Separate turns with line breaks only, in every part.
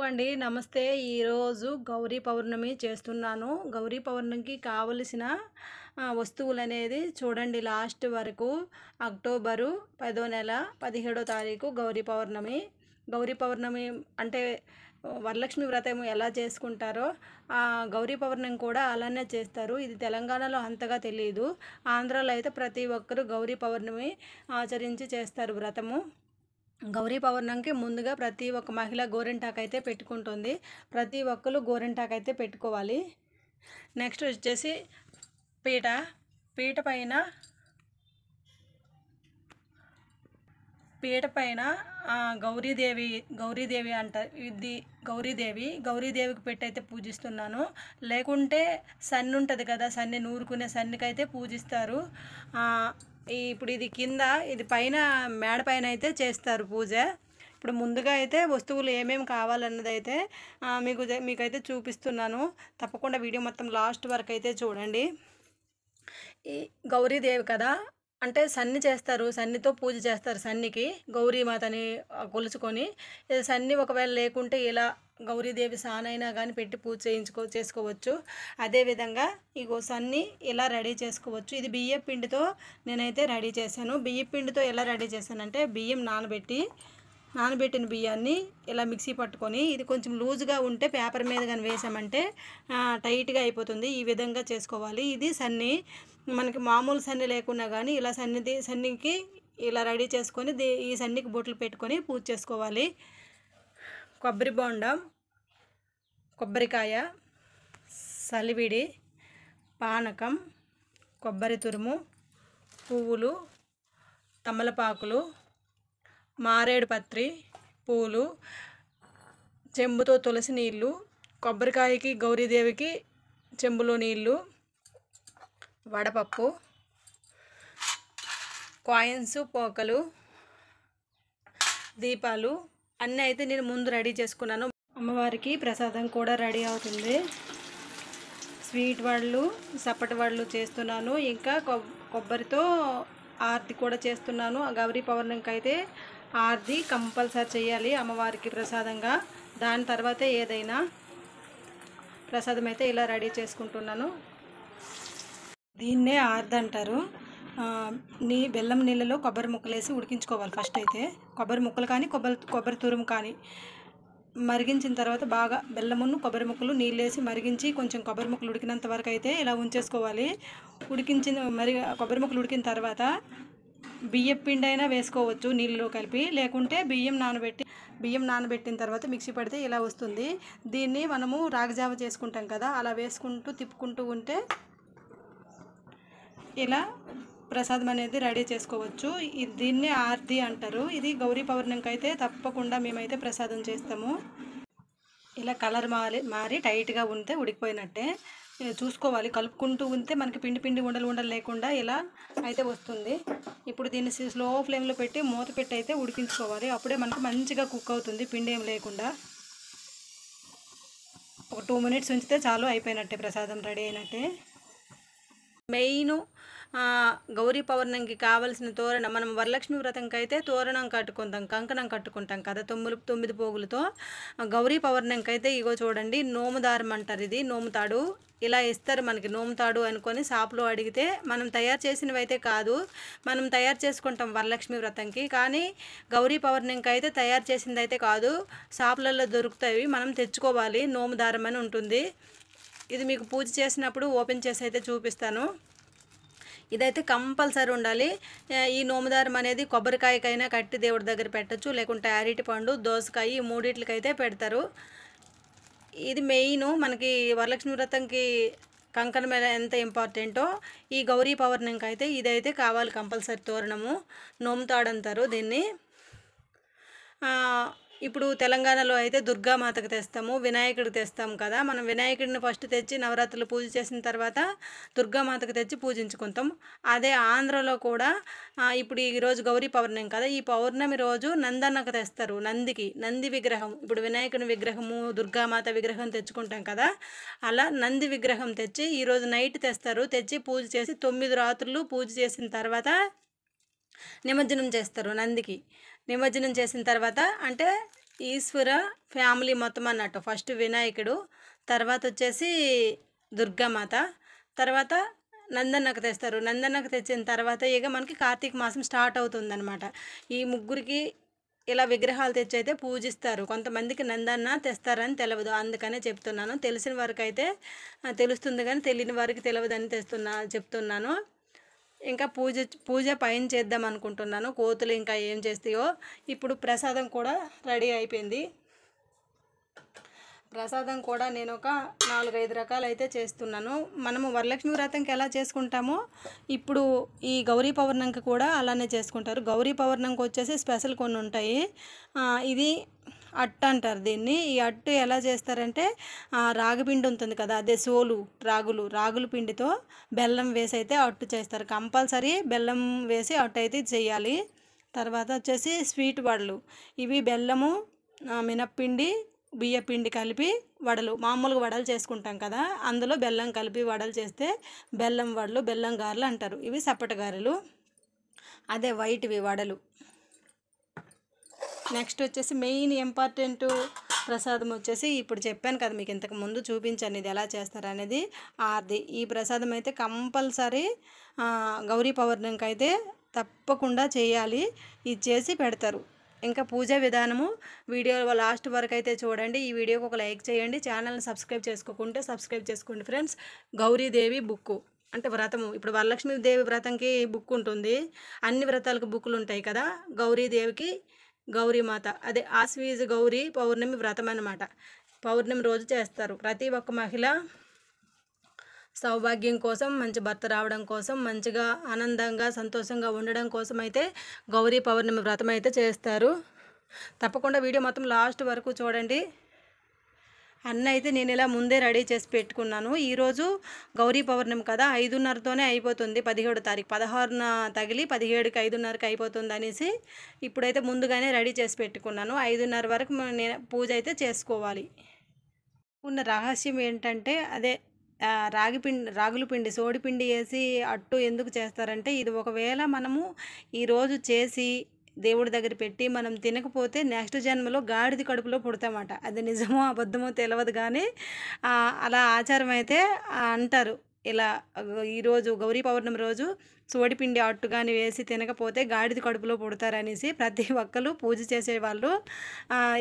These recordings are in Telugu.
హలో అండి నమస్తే ఈరోజు గౌరీ పౌర్ణమి చేస్తున్నాను గౌరీ పౌర్ణమికి కావలసిన వస్తువులు అనేది చూడండి లాస్ట్ వరకు అక్టోబరు పదో నెల పదిహేడో తారీఖు గౌరీ పౌర్ణమి గౌరీ పౌర్ణమి అంటే వరలక్ష్మి వ్రతం ఎలా చేసుకుంటారో గౌరీ పౌర్ణమి కూడా అలానే చేస్తారు ఇది తెలంగాణలో అంతగా తెలియదు ఆంధ్రాలో అయితే ప్రతి ఒక్కరూ గౌరీ పౌర్ణమి ఆచరించి చేస్తారు వ్రతము గౌరీ పౌర్ణమికి ముందుగా ప్రతి ఒక్క మహిళ గోరింటాకు అయితే పెట్టుకుంటుంది ప్రతి ఒక్కరు గోరింటాకు అయితే పెట్టుకోవాలి నెక్స్ట్ వచ్చేసి పీట పీట పైన పీట పైన గౌరీదేవి గౌరీదేవి అంట ఇది గౌరీదేవి గౌరీదేవికి పెట్టయితే పూజిస్తున్నాను లేకుంటే సన్ని ఉంటుంది కదా సన్ని నూరుకునే సన్నికైతే పూజిస్తారు ఇప్పుడు ఇది కింద ఇది పైన మేడ పైన అయితే చేస్తారు పూజ ఇప్పుడు ముందుగా అయితే వస్తువులు ఏమేమి కావాలన్నది అయితే మీకు మీకైతే చూపిస్తున్నాను తప్పకుండా వీడియో మొత్తం లాస్ట్ వరకు అయితే చూడండి ఈ గౌరీదేవి కదా అంటే సన్ని చేస్తారు సన్నితో పూజ చేస్తారు సన్నికి గౌరీమాతని కొలుచుకొని సన్ని ఒకవేళ లేకుంటే ఇలా గౌరీదేవి సానైనా కానీ పెట్టి పూజ చేయించుకో చేసుకోవచ్చు అదేవిధంగా ఇగో సన్ని ఇలా రెడీ చేసుకోవచ్చు ఇది బియ్య పిండితో నేనైతే రెడీ చేశాను బియ్య పిండితో ఎలా రెడీ చేశానంటే బియ్యం నానబెట్టి నానబెట్టిన బియ్యాన్ని ఇలా మిక్సీ పట్టుకొని ఇది కొంచెం లూజ్గా ఉంటే పేపర్ మీద కానీ వేసామంటే టైట్గా అయిపోతుంది ఈ విధంగా చేసుకోవాలి ఇది సన్ని మనకి మామూలు సన్ని లేకున్నా కానీ ఇలా సన్నిది సన్నికి ఇలా రెడీ చేసుకొని ఈ సన్నికి బొట్లు పెట్టుకొని పూజ చేసుకోవాలి కొబ్బరి బోండం కొబ్బరికాయ సలివిడి పానకం కొబ్బరి తురుము పువ్వులు తమలపాకులు మారేడు పత్రి పూలు చెంబుతో తులసి నీళ్ళు కొబ్బరికాయకి గౌరీదేవికి చెంబులో నీళ్ళు వడపప్పు కాయిన్స్ పోకలు దీపాలు అన్నీ అయితే నేను ముందు రెడీ చేసుకున్నాను అమ్మవారికి ప్రసాదం కూడా రెడీ అవుతుంది స్వీట్ వాళ్ళు సప్పటి వాళ్ళు చేస్తున్నాను ఇంకా కొబ్బరితో ఆర్తి కూడా చేస్తున్నాను గౌరీ పౌర్ణమికి అయితే ఆర్తి కంపల్సరీ చేయాలి అమ్మవారికి ప్రసాదంగా దాని తర్వాతే ఏదైనా ప్రసాదం అయితే ఇలా రెడీ చేసుకుంటున్నాను దీన్నే ఆర్ద అంటారు నీ బెల్లం నీళ్ళలో కొబ్బరి ముక్కలేసి ఉడికించుకోవాలి ఫస్ట్ అయితే కొబ్బరి ముక్కలు కానీ కొబ్బరి కొబ్బరి తురుము కానీ మరిగించిన తర్వాత బాగా బెల్లమును కొబ్బరి ముక్కలు నీళ్ళేసి మరిగించి కొంచెం కొబ్బరి ముక్కలు ఉడికినంత వరకు అయితే ఇలా ఉంచేసుకోవాలి ఉడికించిన మరి కొబ్బరి ముక్కలు ఉడికిన తర్వాత బియ్యం పిండి అయినా వేసుకోవచ్చు నీళ్ళలో కలిపి లేకుంటే బియ్యం నానబెట్టి బియ్యం నానబెట్టిన తర్వాత మిక్సీ పడితే ఇలా వస్తుంది దీన్ని మనము రాగజావ చేసుకుంటాం కదా అలా వేసుకుంటూ తిప్పుకుంటూ ఉంటే ఇలా ప్రసాదం అనేది రెడీ చేసుకోవచ్చు దీన్ని ఆర్తి అంటారు ఇది గౌరీ పౌర్ణమికి అయితే తప్పకుండా మేమైతే ప్రసాదం చేస్తాము ఇలా కలర్ మారి మారి టైట్గా ఉంటే ఉడికిపోయినట్టే చూసుకోవాలి కలుపుకుంటూ ఉంటే మనకి పిండి పిండి ఉండలు ఉండలు లేకుండా ఇలా అయితే వస్తుంది ఇప్పుడు దీన్ని స్లో ఫ్లేమ్లో పెట్టి మూత పెట్టి అయితే ఉడికించుకోవాలి అప్పుడే మనకు మంచిగా కుక్ అవుతుంది పిండి ఏం లేకుండా ఒక టూ మినిట్స్ ఉంచితే చాలు అయిపోయినట్టే ప్రసాదం రెడీ అయినట్టే మెయిన్ గౌరీ పౌర్ణమికి కావలసిన తోరణం మనం వరలక్ష్మి వ్రతంకి అయితే తోరణం కట్టుకుంటాం కంకణం కట్టుకుంటాం కదా తొమ్మిది తొమ్మిది పోగులతో గౌరీ పౌర్ణమికి అయితే ఇగో చూడండి నోముదారం అంటారు ఇది నోముతాడు ఇలా ఇస్తారు మనకి నోముతాడు అనుకొని షాప్లో అడిగితే మనం తయారు చేసినవైతే కాదు మనం తయారు చేసుకుంటాం వరలక్ష్మి వ్రతంకి కానీ గౌరీ పౌర్ణమికి అయితే తయారు చేసింది అయితే కాదు షాపులలో దొరుకుతాయి మనం తెచ్చుకోవాలి నోముదారం అని ఉంటుంది ఇది మీకు పూజ చేసినప్పుడు ఓపెన్ చేసి అయితే చూపిస్తాను ఇదైతే కంపల్సరీ ఉండాలి ఈ నోముదారం అనేది కొబ్బరికాయకైనా కట్టి దేవుడి దగ్గర పెట్టచ్చు లేకుంటే అరటి పండు దోసకాయ ఈ మూడిట్లకైతే పెడతారు ఇది మెయిన్ మనకి వరలక్ష్మి వ్రతంకి మీద ఎంత ఇంపార్టెంటో ఈ గౌరీ పౌర్ణంకి అయితే ఇదైతే కావాలి కంపల్సరీ తోరణము నోముతాడంతారు దీన్ని ఇప్పుడు తెలంగాణలో అయితే దుర్గామాతకు తెస్తాము వినాయకుడికి తెస్తాం కదా మనం వినాయకుడిని ఫస్ట్ తెచ్చి నవరాత్రులు పూజ చేసిన తర్వాత దుర్గామాతకు తెచ్చి పూజించుకుంటాం అదే ఆంధ్రలో కూడా ఇప్పుడు ఈరోజు గౌరీ పౌర్ణమి కదా ఈ పౌర్ణమి రోజు నందన్నకు తెస్తారు నందికి నంది విగ్రహం ఇప్పుడు వినాయకుని విగ్రహము దుర్గామాత విగ్రహం తెచ్చుకుంటాం కదా అలా నంది విగ్రహం తెచ్చి ఈరోజు నైట్ తెస్తారు తెచ్చి పూజ చేసి తొమ్మిది రాత్రులు పూజ చేసిన తర్వాత నిమజ్జనం చేస్తారు నందికి నిమజ్జనం చేసిన తర్వాత అంటే ఈశ్వర ఫ్యామిలీ మొత్తం అన్నట్టు ఫస్ట్ వినాయకుడు తర్వాత వచ్చేసి దుర్గామాత తర్వాత నందన్నకు తెస్తారు నందన్నకు తెచ్చిన తర్వాత ఇక మనకి కార్తీక మాసం స్టార్ట్ అవుతుందన్నమాట ఈ ముగ్గురికి ఇలా విగ్రహాలు తెచ్చైతే పూజిస్తారు కొంతమందికి నందన్న తెస్తారని తెలియదు అందుకనే చెప్తున్నాను తెలిసిన వారికి అయితే తెలుస్తుంది కానీ తెలియని వారికి తెలియదని తెస్తున్నా చెప్తున్నాను ఇంకా పూజ పూజ పైన చేద్దాం అనుకుంటున్నాను కోతులు ఇంకా ఏం చేస్తాయో ఇప్పుడు ప్రసాదం కూడా రెడీ అయిపోయింది ప్రసాదం కూడా నేను ఒక నాలుగైదు రకాలు అయితే చేస్తున్నాను మనము వరలక్ష్మి వ్రతంకి ఎలా చేసుకుంటామో ఇప్పుడు ఈ గౌరీ పౌర్ణంకి కూడా అలానే చేసుకుంటారు గౌరీ పౌర్ణంకి వచ్చేసి స్పెషల్ కొన్ని ఉంటాయి ఇది అట్టు అంటారు దీన్ని ఈ అట్టు ఎలా చేస్తారంటే రాగిపిండి ఉంటుంది కదా అదే సోలు రాగులు రాగుల పిండితో బెల్లం వేసి అయితే అట్టు చేస్తారు కంపల్సరీ బెల్లం వేసి అట్టు అయితే చేయాలి తర్వాత వచ్చేసి స్వీట్ వడలు ఇవి బెల్లము మినప్పిండి బియ్యపిండి కలిపి వడలు మామూలుగా వడలు చేసుకుంటాం కదా అందులో బెల్లం కలిపి వడలు చేస్తే బెల్లం వడలు బెల్లం గారెలు అంటారు ఇవి సప్పటి గారెలు అదే వైట్వి వడలు నెక్స్ట్ వచ్చేసి మెయిన్ ఇంపార్టెంట్ ప్రసాదం వచ్చేసి ఇప్పుడు చెప్పాను కదా మీకు ఇంతకు ముందు చూపించండి ఇది ఎలా చేస్తారనేది ఆర్ది ఈ ప్రసాదం అయితే కంపల్సరీ గౌరీ పౌర్ణంకి అయితే తప్పకుండా చేయాలి ఇది చేసి పెడతారు ఇంకా పూజ విధానము వీడియో లాస్ట్ వరకు అయితే చూడండి ఈ వీడియోకి ఒక లైక్ చేయండి ఛానల్ని సబ్స్క్రైబ్ చేసుకోకుంటే సబ్స్క్రైబ్ చేసుకోండి ఫ్రెండ్స్ గౌరీదేవి బుక్ అంటే వ్రతము ఇప్పుడు వరలక్ష్మీదేవి వ్రతంకి బుక్ ఉంటుంది అన్ని వ్రతాలకు బుక్కులు ఉంటాయి కదా గౌరీదేవికి గౌరీమాత అదే ఆశ్వీజ గౌరీ పౌర్ణమి వ్రతం అనమాట పౌర్ణమి రోజు చేస్తారు ప్రతి ఒక్క మహిళ సౌభాగ్యం కోసం మంచి భర్త రావడం కోసం మంచిగా ఆనందంగా సంతోషంగా ఉండడం కోసం అయితే గౌరీ పౌర్ణమి వ్రతం అయితే చేస్తారు తప్పకుండా వీడియో మొత్తం లాస్ట్ వరకు చూడండి అన్న అయితే నేను ఇలా ముందే రెడీ చేసి పెట్టుకున్నాను ఈరోజు గౌరీ పౌర్ణమి కదా ఐదున్నరతోనే అయిపోతుంది పదిహేడు తారీఖు పదహారున తగిలి పదిహేడుకి ఐదున్నరకి అయిపోతుంది అనేసి ఇప్పుడైతే ముందుగానే రెడీ చేసి పెట్టుకున్నాను ఐదున్నర వరకు నేను పూజ అయితే చేసుకోవాలి ఉన్న రహస్యం ఏంటంటే అదే రాగి పిండి రాగుల పిండి సోడిపిండి వేసి అట్టు ఎందుకు చేస్తారంటే ఇది ఒకవేళ మనము ఈరోజు చేసి దేవుడి దగ్గర పెట్టి మనం తినకపోతే నెక్స్ట్ జన్మలో గాడిది కడుపులో పుడతామట అది నిజమో అబద్ధమో తెలియదు కానీ అలా ఆచారం అయితే అంటారు ఇలా ఈరోజు గౌరీ పౌర్ణమి రోజు సోడిపిండి అట్టు కానీ వేసి తినకపోతే గాడిది కడుపులో పుడతారనేసి ప్రతి ఒక్కరు పూజ చేసేవాళ్ళు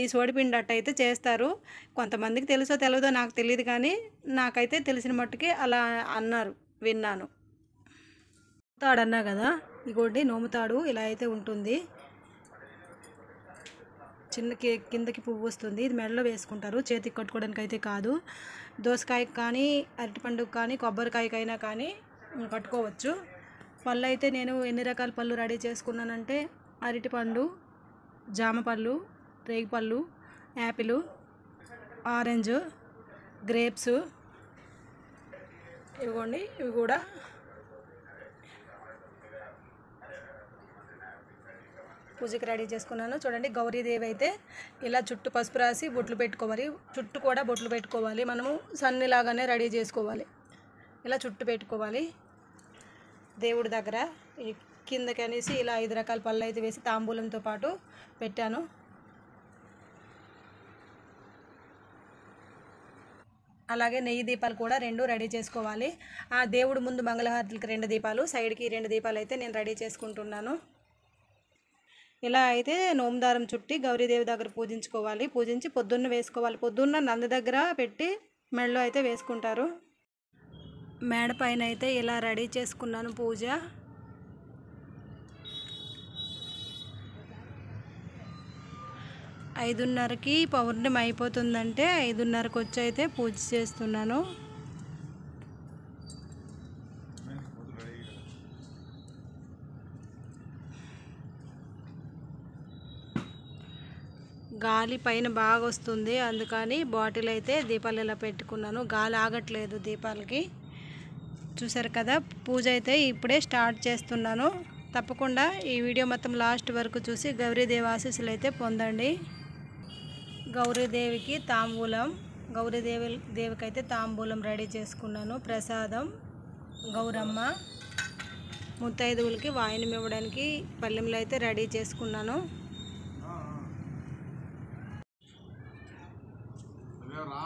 ఈ సోడిపిండి అట్ట అయితే చేస్తారు కొంతమందికి తెలుసో తెలియదో నాకు తెలియదు కానీ నాకైతే తెలిసిన మట్టుకి అలా అన్నారు విన్నాను తాడన్నా కదా ఇగోండి నోముతాడు ఇలా అయితే ఉంటుంది చిన్న కే కిందకి పువ్వు వస్తుంది ఇది మెడలో వేసుకుంటారు చేతికి కట్టుకోవడానికి అయితే కాదు దోసకాయకి కానీ అరటిపండుకి కానీ కొబ్బరికాయకైనా కానీ కట్టుకోవచ్చు పళ్ళు అయితే నేను ఎన్ని రకాల పళ్ళు రెడీ చేసుకున్నానంటే అరటిపండు జామ పళ్ళు రేగిపళ్ళు యాపిల్ ఆరెంజ్ గ్రేప్స్ ఇవ్వండి ఇవి కూడా పూజకి రెడీ చేసుకున్నాను చూడండి గౌరీదేవి అయితే ఇలా చుట్టు పసుపు రాసి బొట్లు పెట్టుకోవాలి చుట్టు కూడా బొట్లు పెట్టుకోవాలి మనము సన్నిలాగానే రెడీ చేసుకోవాలి ఇలా చుట్టు పెట్టుకోవాలి దేవుడి దగ్గర కిందకనేసి ఇలా ఐదు రకాల పళ్ళు అయితే వేసి తాంబూలంతో పాటు పెట్టాను అలాగే నెయ్యి దీపాలు కూడా రెండు రెడీ చేసుకోవాలి ఆ దేవుడు ముందు మంగళహారతులకి రెండు దీపాలు సైడ్కి రెండు దీపాలు అయితే నేను రెడీ చేసుకుంటున్నాను ఇలా అయితే నోమదారం చుట్టి గౌరీదేవి దగ్గర పూజించుకోవాలి పూజించి పొద్దున్న వేసుకోవాలి పొద్దున్న నంది దగ్గర పెట్టి మెడలో అయితే వేసుకుంటారు మేడ పైన అయితే ఇలా రెడీ చేసుకున్నాను పూజ ఐదున్నరకి పౌర్ణమి అయిపోతుందంటే ఐదున్నరకు వచ్చి అయితే పూజ చేస్తున్నాను గాలి పైన బాగా వస్తుంది అందుకని బాటిల్ అయితే దీపాలు ఇలా పెట్టుకున్నాను గాలి ఆగట్లేదు దీపాలకి చూసారు కదా పూజ అయితే ఇప్పుడే స్టార్ట్ చేస్తున్నాను తప్పకుండా ఈ వీడియో మొత్తం లాస్ట్ వరకు చూసి గౌరీదేవి ఆశీస్సులు అయితే పొందండి గౌరీదేవికి తాంబూలం గౌరీదేవి దేవికి అయితే తాంబూలం రెడీ చేసుకున్నాను ప్రసాదం గౌరమ్మ ముత్తైదువులకి వాయినం ఇవ్వడానికి పల్లెంలో అయితే రెడీ చేసుకున్నాను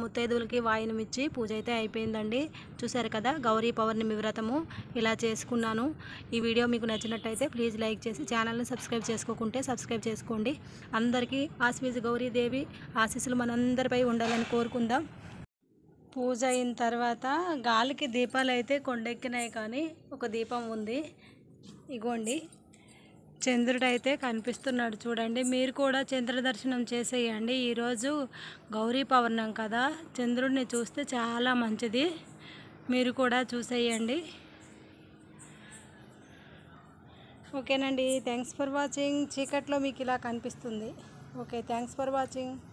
ముత్తైదువులకి వాయినమిచ్చి పూజ అయితే అయిపోయిందండి చూసారు కదా గౌరీ పౌర్ణమి వ్రతము ఇలా చేసుకున్నాను ఈ వీడియో మీకు నచ్చినట్టయితే ప్లీజ్ లైక్ చేసి ఛానల్ని సబ్స్క్రైబ్ చేసుకోకుంటే సబ్స్క్రైబ్ చేసుకోండి అందరికీ గౌరీ గౌరీదేవి ఆశీస్సులు మనందరిపై ఉండాలని కోరుకుందాం పూజ అయిన తర్వాత గాలికి దీపాలు అయితే కొండెక్కినాయి కానీ ఒక దీపం ఉంది ఇగోండి చంద్రుడైతే కనిపిస్తున్నాడు చూడండి మీరు కూడా చంద్ర దర్శనం చేసేయండి ఈరోజు గౌరీ పౌర్ణం కదా చంద్రుడిని చూస్తే చాలా మంచిది మీరు కూడా చూసేయండి ఓకేనండి థ్యాంక్స్ ఫర్ వాచింగ్ చీకట్లో మీకు ఇలా కనిపిస్తుంది ఓకే థ్యాంక్స్ ఫర్ వాచింగ్